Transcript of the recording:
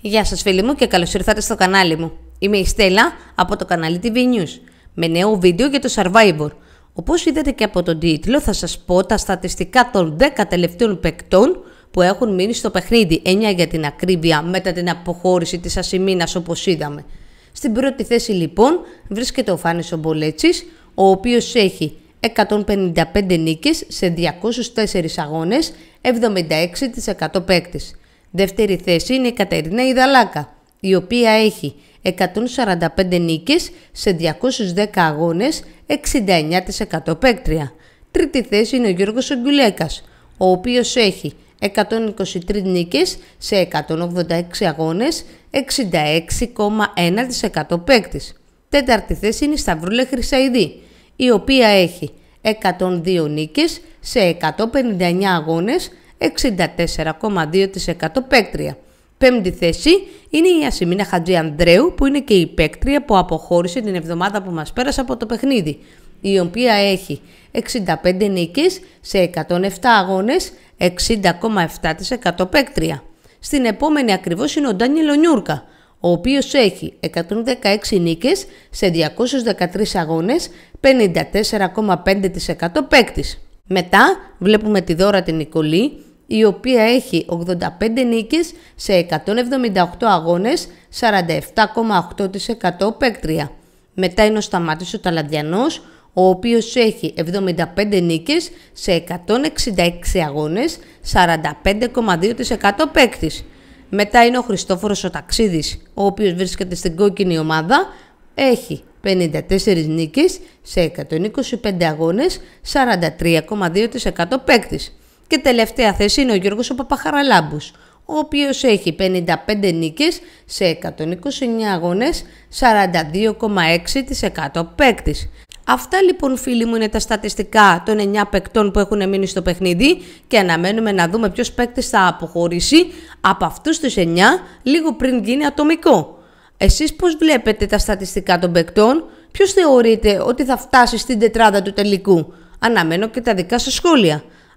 Γεια σας φίλοι μου και καλώς ήρθατε στο κανάλι μου. Είμαι η Στέλλα από το κανάλι TV News με νέο βίντεο για το Survivor. Όπως είδατε και από τον τίτλο θα σας πω τα στατιστικά των 10 τελευταίων παικτών που έχουν μείνει στο παιχνίδι, 9 για την ακρίβεια μετά την αποχώρηση της Ασημίνας όπως είδαμε. Στην πρώτη θέση λοιπόν βρίσκεται ο Φάνης Ομπολέτσης, ο οποίος έχει 155 νίκες σε 204 αγώνες, 76% παίκτης. Δεύτερη θέση είναι η Κατερίνα Ιδαλάκα, η οποία έχει 145 νίκες σε 210 αγώνες, 69% παίκτρια. Τρίτη θέση είναι ο Γιώργος Ογκουλέκας, ο οποίος έχει 123 νίκες σε 186 αγώνες, 66,1% παίκτης. Τέταρτη θέση είναι η Σταυρούλα Χρυσαϊδή, η οποία έχει 102 νίκες σε 159 αγώνες, 64,2% παίκτρια. Πέμπτη θέση είναι η Ασημίνα Χατζή Ανδρέου που είναι και η παίκτρια που αποχώρησε την εβδομάδα που μας πέρασε από το παιχνίδι η οποία έχει 65 νίκες σε 107 αγώνες 60,7% παίκτρια. Στην επόμενη ακριβώς είναι ο Ντάνιελο Νιούρκα ο οποίος έχει 116 νίκες σε 213 αγώνες 54,5% παίκτης. Μετά βλέπουμε τη Δώρα την Νικολή η οποία έχει 85 νίκες σε 178 αγώνες, 47,8% παίκτρια. Μετά είναι ο Σταμάτης ο Ταλαντιανός, ο οποίος έχει 75 νίκες σε 166 αγώνες, 45,2% παίκτης. Μετά είναι ο Χριστόφορος ο Ταξίδης, ο οποίος βρίσκεται στην κόκκινη ομάδα, έχει 54 νίκες σε 125 αγώνες, 43,2% παίκτης. Και τελευταία θέση είναι ο Γιώργος ο Παπαχαραλάμπους, ο οποίος έχει 55 νίκες σε 129 αγώνες, 42,6% παίκτης. Αυτά λοιπόν φίλοι μου είναι τα στατιστικά των 9 παικτών που έχουν μείνει στο παιχνίδι και αναμένουμε να δούμε ποιος παίκτης θα αποχωρήσει από αυτούς τους 9 λίγο πριν γίνει ατομικό. Εσείς πώς βλέπετε τα στατιστικά των παικτών, ποιος θεωρείτε ότι θα φτάσει στην τετράδα του τελικού. Αναμένω και τα δικά σας σχόλια.